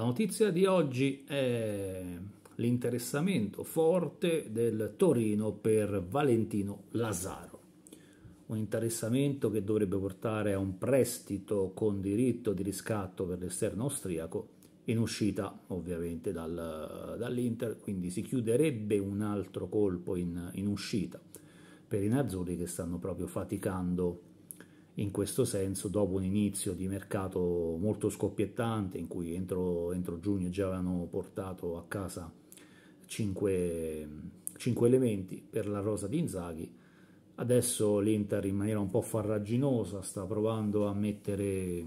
La notizia di oggi è l'interessamento forte del Torino per Valentino Lazaro. Un interessamento che dovrebbe portare a un prestito con diritto di riscatto per l'esterno austriaco in uscita ovviamente dal, dall'Inter, quindi si chiuderebbe un altro colpo in, in uscita per i nazzurri che stanno proprio faticando in questo senso dopo un inizio di mercato molto scoppiettante in cui entro, entro giugno già avevano portato a casa 5, 5 elementi per la rosa di Inzaghi adesso l'Inter in maniera un po' farraginosa sta provando a mettere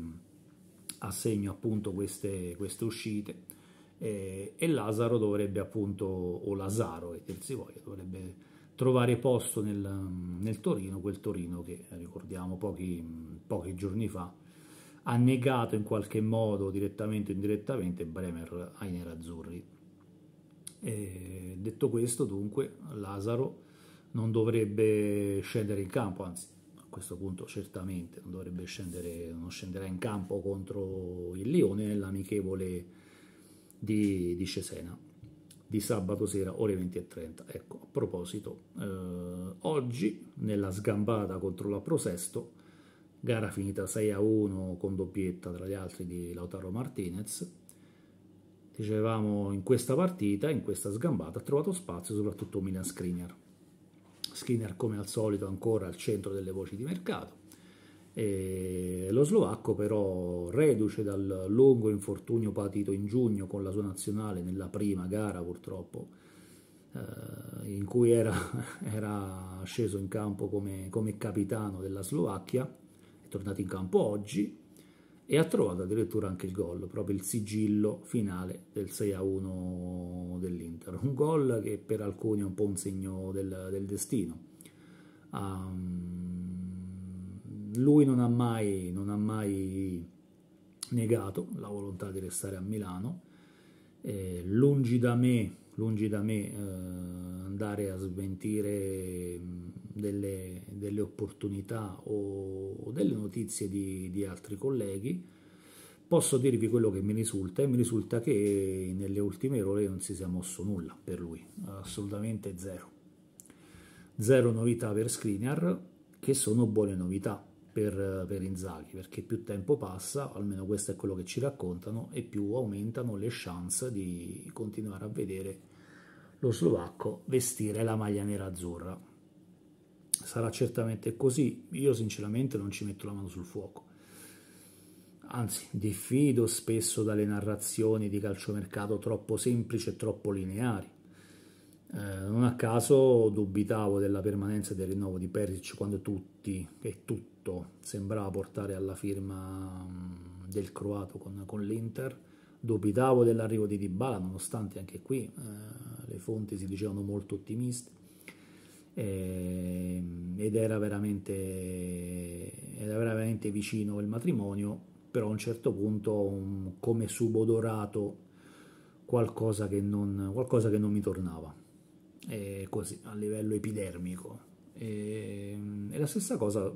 a segno appunto queste, queste uscite eh, e, e Lazaro dovrebbe appunto o Lazaro che dir si voglia dovrebbe trovare posto nel, nel Torino, quel Torino che ricordiamo pochi, pochi giorni fa ha negato in qualche modo, direttamente o indirettamente, Bremer ai nerazzurri. E detto questo, dunque, Lazaro non dovrebbe scendere in campo, anzi, a questo punto certamente non dovrebbe scendere, non scenderà in campo contro il Lione nell'amichevole di, di Cesena di sabato sera ore 20.30. Ecco, a proposito, eh, oggi nella sgambata contro la Prosesto, gara finita 6 a 1 con doppietta tra gli altri di Lautaro Martinez, dicevamo in questa partita, in questa sgambata, ha trovato spazio soprattutto Milan Skriniar. Skriniar come al solito ancora al centro delle voci di mercato, e lo slovacco però, reduce dal lungo infortunio patito in giugno con la sua nazionale nella prima gara purtroppo, eh, in cui era, era, sceso in campo come, come capitano della Slovacchia, è tornato in campo oggi e ha trovato addirittura anche il gol, proprio il sigillo finale del 6-1 dell'Inter. Un gol che per alcuni è un po' un segno del, del destino. Um, lui non ha, mai, non ha mai negato la volontà di restare a Milano, eh, lungi da me, lungi da me eh, andare a smentire mm, delle, delle, opportunità o, o, delle notizie di, di altri colleghi, posso dirvi quello che mi risulta e mi risulta che nelle ultime ore non si sia mosso nulla per lui, assolutamente zero. Zero novità per Skriniar, che sono buone novità, per, per Inzaghi, perché più tempo passa, almeno questo è quello che ci raccontano, e più aumentano le chance di continuare a vedere lo slovacco vestire la maglia nera azzurra. Sarà certamente così, io sinceramente non ci metto la mano sul fuoco anzi diffido spesso dalle narrazioni di calciomercato troppo semplici e troppo lineari. Eh, non a caso dubitavo della permanenza del rinnovo di Perric quando tutti e tutto sembrava portare alla firma mm, del croato con, con l'Inter. Dubitavo dell'arrivo di Dybala, nonostante anche qui eh, le fonti si dicevano molto ottimiste. Eh, ed era veramente, era veramente vicino il matrimonio, però a un certo punto um, come subodorato qualcosa che non, qualcosa che non mi tornava eh, così, a livello epidermico. E, e, la stessa cosa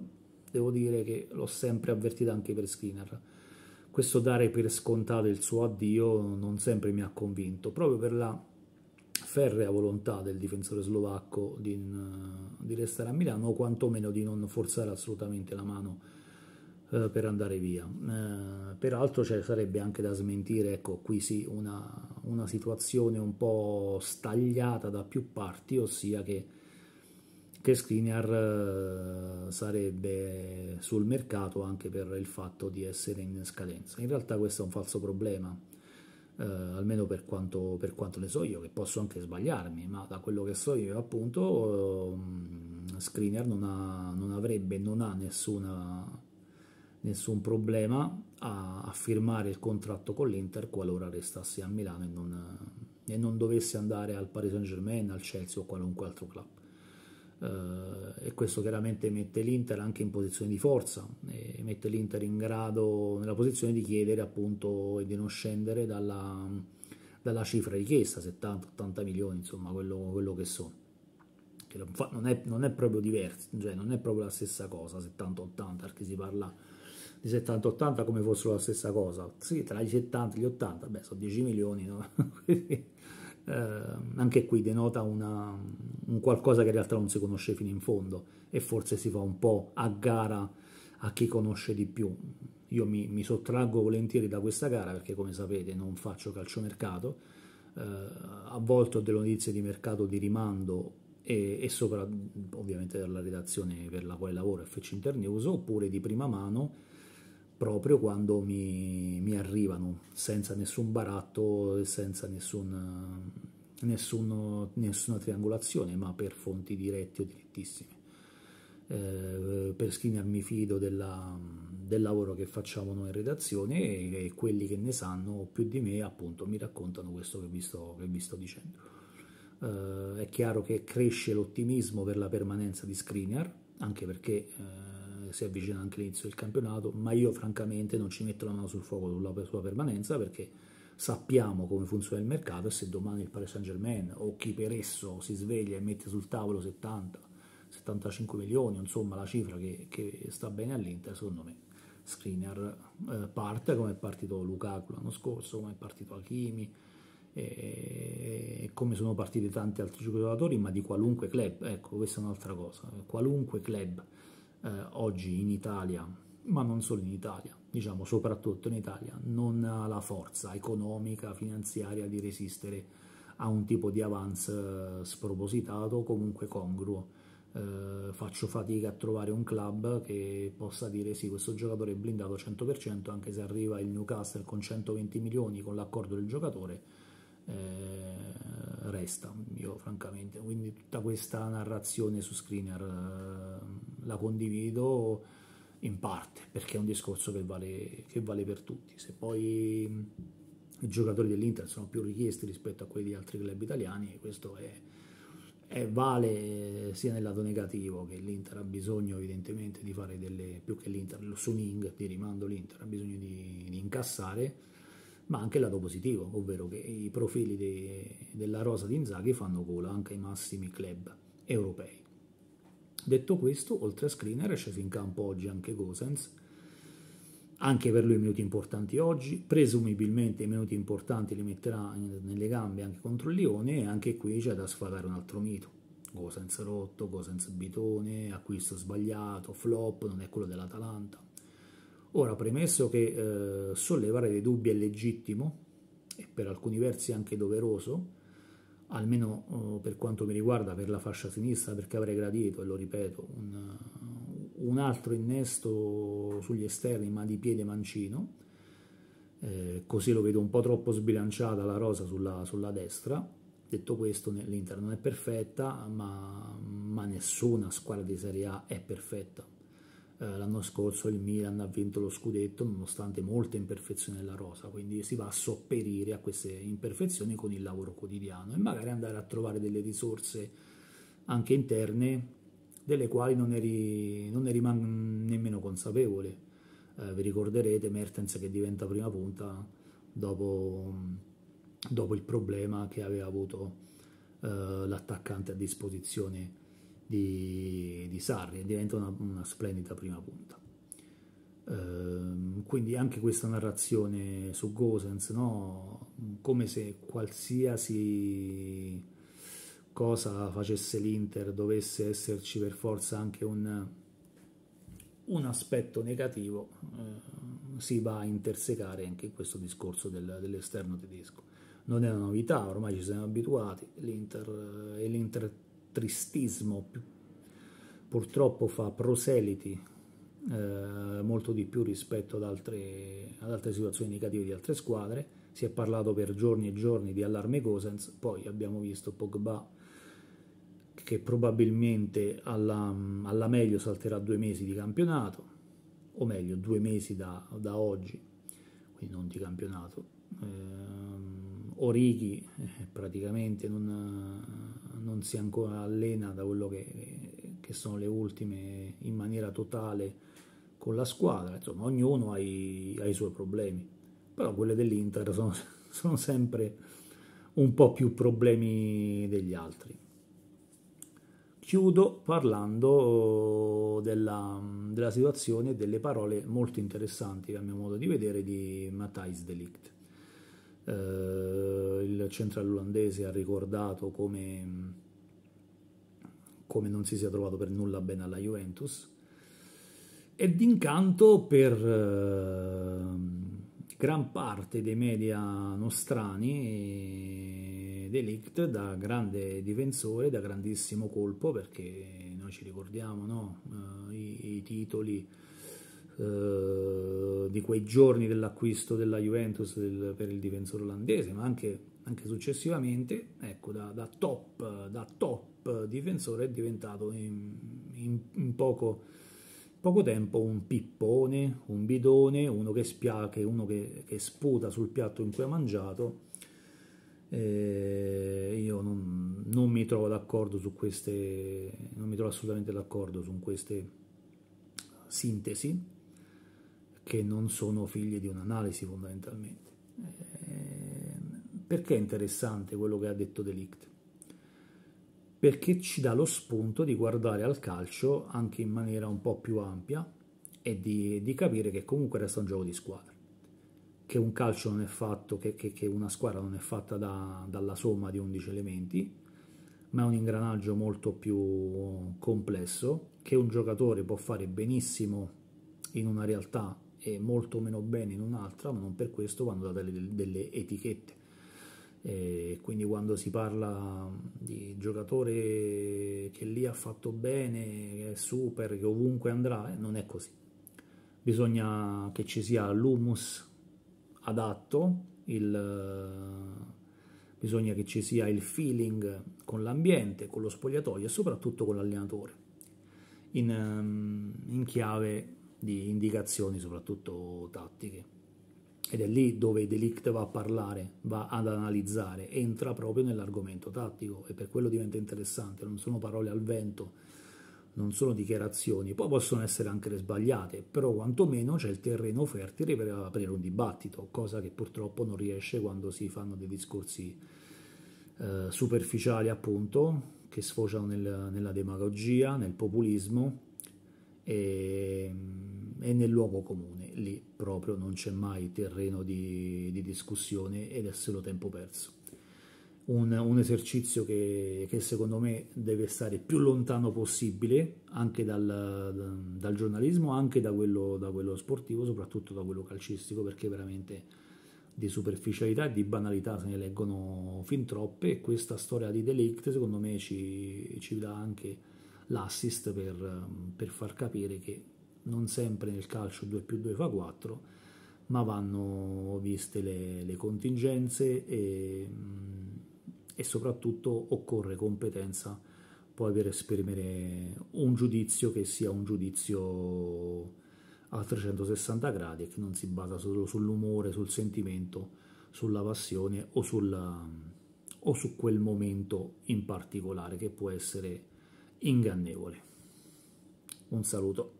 devo dire che l'ho sempre avvertita anche per Skinner. Questo dare per scontato il suo addio non sempre mi ha convinto, proprio per la ferrea volontà del difensore slovacco di, di restare a Milano o quantomeno di non forzare assolutamente la mano eh, per andare via. Eh, peraltro cioè, sarebbe anche da smentire, ecco qui sì, una, una, situazione un po' stagliata da più parti, ossia che, che Skriniar eh, sarebbe sul mercato anche per il fatto di essere in scadenza. In realtà questo è un falso problema. Eh, almeno per quanto, per quanto, ne so io, che posso anche sbagliarmi, ma da quello che so io, appunto, eh, Screener non, ha, non avrebbe, non ha nessuna nessun problema a, a, firmare il contratto con l'Inter qualora restasse a Milano e non, e non, dovesse andare al Paris Saint Germain, al Chelsea o qualunque altro club. Uh, e questo chiaramente mette l'Inter anche in posizione di forza e mette l'Inter in grado, nella posizione di chiedere appunto e di non scendere dalla, dalla cifra richiesta, 70-80 milioni, insomma quello, quello che sono. Che non, è, non, è, proprio diverso, cioè non è proprio la stessa cosa, 70-80, perché si parla i 70 80 come fossero la stessa cosa sì tra i 70 e gli 80 beh sono 10 milioni no? eh, anche qui denota una, un qualcosa che in realtà non si conosce fino in fondo e forse si fa un po' a gara a chi conosce di più io mi, mi sottraggo volentieri da questa gara perché come sapete non faccio calciomercato eh, a volte ho delle notizie di mercato di rimando e, e sopra ovviamente dalla redazione per la quale lavoro FC Internews oppure di prima mano proprio quando mi, mi arrivano, senza nessun baratto, senza nessun, nessun, nessuna triangolazione, ma per fonti dirette o direttissime. Eh, per screener mi fido della, del lavoro che facciamo noi in redazione e, e, quelli che ne sanno più di me appunto mi raccontano questo che vi sto, che vi sto dicendo. Eh, è chiaro che cresce l'ottimismo per la permanenza di screener, anche perché eh, si avvicina anche l'inizio del campionato, ma io francamente non ci metto la mano sul fuoco sulla sua permanenza perché sappiamo come funziona il mercato e se domani il Paris Saint Germain o chi per esso si sveglia e mette sul tavolo 70, 75 milioni, insomma la cifra che, che sta bene all'Inter, secondo me Screener eh, parte come è partito Lukaku l'anno scorso, come è partito Hakimi, e come sono partiti tanti altri giocatori, ma di qualunque club. Ecco, questa è un'altra cosa. Qualunque club eh, oggi in Italia, ma non solo in Italia, diciamo soprattutto in Italia, non ha la forza economica, finanziaria di resistere a un tipo di avance eh, spropositato, o comunque congruo. Eh, faccio fatica a trovare un club che possa dire sì, questo giocatore è blindato al 100%, anche se arriva il Newcastle con 120 milioni con l'accordo del giocatore, eh, resta, io francamente. Quindi tutta questa narrazione su Screener eh, la condivido in parte, perché è un discorso che vale, che vale per tutti. Se poi i giocatori dell'Inter sono più richiesti rispetto a quelli di altri club italiani, questo è, è vale eh, sia nel lato negativo che l'Inter ha bisogno evidentemente di fare delle, più che l'Inter, lo Suning, di rimando l'Inter, ha bisogno di, di incassare, ma anche il lato positivo, ovvero che i profili de, della rosa di Inzaghi fanno gola anche ai massimi club europei. Detto questo, oltre a Screener è sceso in campo oggi anche Gosens, anche per lui minuti importanti oggi, presumibilmente i minuti importanti li metterà nelle gambe anche contro il Lione e anche qui c'è da sfatare un altro mito. Gosens rotto, Gosens bitone, acquisto sbagliato, flop, non è quello dell'Atalanta. Ora, premesso che eh, sollevare dei dubbi è legittimo e per alcuni versi anche doveroso, almeno eh, per quanto mi riguarda per la fascia sinistra, perché avrei gradito, e lo ripeto, un, un altro innesto sugli esterni ma di piede mancino, eh, così lo vedo un po' troppo sbilanciata la rosa sulla, sulla destra. Detto questo, l'Inter non è perfetta, ma, ma nessuna squadra di Serie A è perfetta eh, l'anno scorso il Milan ha vinto lo scudetto nonostante molte imperfezioni della rosa, quindi si va a sopperire a queste imperfezioni con il lavoro quotidiano e magari andare a trovare delle risorse anche interne delle quali non eri, non eri nemmeno consapevole. Eh, vi ricorderete Mertens che diventa prima punta dopo, dopo il problema che aveva avuto eh, l'attaccante a disposizione di, di Sarri e diventa una, una splendida prima punta. Ehm, quindi anche questa narrazione su Gosens, no? come se qualsiasi cosa facesse l'Inter dovesse esserci per forza anche un, un aspetto negativo, eh, si va a intersecare anche in questo discorso del, dell'esterno tedesco. Non è una novità, ormai ci siamo abituati, l'Inter eh, e l'Inter tristismo purtroppo fa proseliti eh, molto di più rispetto ad altre, ad altre, situazioni negative di altre squadre. Si è parlato per giorni e giorni di allarme Cosens poi abbiamo visto Pogba che probabilmente alla, alla meglio salterà due mesi di campionato, o meglio due mesi da, da oggi, quindi non di campionato. Eh, Orighi eh, praticamente non, non si ancora allena da quello che, che, sono le ultime in maniera totale con la squadra, insomma ognuno ha i, ha i suoi problemi, però quelle dell'Inter sono, sono sempre un po' più problemi degli altri chiudo parlando oh, della, della situazione e delle parole molto interessanti, a mio modo di vedere, di Matthijs Delict eh, il central olandese ha ricordato come, come non si sia trovato per nulla bene alla Juventus e d'incanto per eh, gran parte dei media nostrani eh, Delict da grande difensore, da grandissimo colpo perché noi ci ricordiamo no? uh, i, i titoli eh, di quei giorni dell'acquisto della Juventus del, per il difensore olandese, ma anche, anche successivamente, ecco, da, da, top, da, top, difensore è diventato in, in, in poco, poco, tempo un pippone, un bidone, uno che spiace, uno che, che sputa sul piatto in cui ha mangiato. Eh, io non, non, mi trovo d'accordo su queste, non mi trovo assolutamente d'accordo su queste sintesi che non sono figli di un'analisi fondamentalmente. Ehm, perché è interessante quello che ha detto Delict? Perché ci dà lo spunto di guardare al calcio anche in maniera un po' più ampia e di, di capire che comunque resta un gioco di squadra, che un calcio non è fatto, che, che, che una squadra non è fatta da, dalla somma di 11 elementi, ma è un ingranaggio molto più complesso, che un giocatore può fare benissimo in una realtà e molto meno bene in un'altra, ma non per questo vanno date delle, delle etichette. E quindi quando si parla di giocatore che lì ha fatto bene, che è super, che ovunque andrà, eh, non è così. Bisogna che ci sia l'humus adatto, il, bisogna che ci sia il feeling con l'ambiente, con lo spogliatoio e soprattutto con l'allenatore, in, ehm, in chiave di indicazioni, soprattutto tattiche. Ed è lì dove Delict va a parlare, va ad analizzare, entra proprio nell'argomento tattico e per quello diventa interessante, non sono parole al vento, non sono dichiarazioni, poi possono essere anche sbagliate, però quantomeno c'è il terreno fertile per aprire un dibattito, cosa che purtroppo non riesce quando si fanno dei discorsi eh, superficiali appunto, che sfociano nel, nella demagogia, nel populismo e e nel luogo comune, lì proprio non c'è mai terreno di, di, discussione ed è solo tempo perso. Un, un esercizio che, che, secondo me deve stare più lontano possibile anche dal, dal giornalismo, anche da quello, da quello sportivo, soprattutto da quello calcistico, perché veramente di superficialità e di banalità se ne leggono fin troppe e questa storia di Delict secondo me ci, ci dà anche l'assist per, per far capire che non sempre nel calcio 2 più 2 fa 4, ma vanno viste le, le contingenze e, mm, e, soprattutto occorre competenza poi per esprimere un giudizio che sia un giudizio a 360 gradi e che non si basa solo sull'umore, sul sentimento, sulla passione o, sulla, o su quel momento in particolare che può essere ingannevole. Un saluto.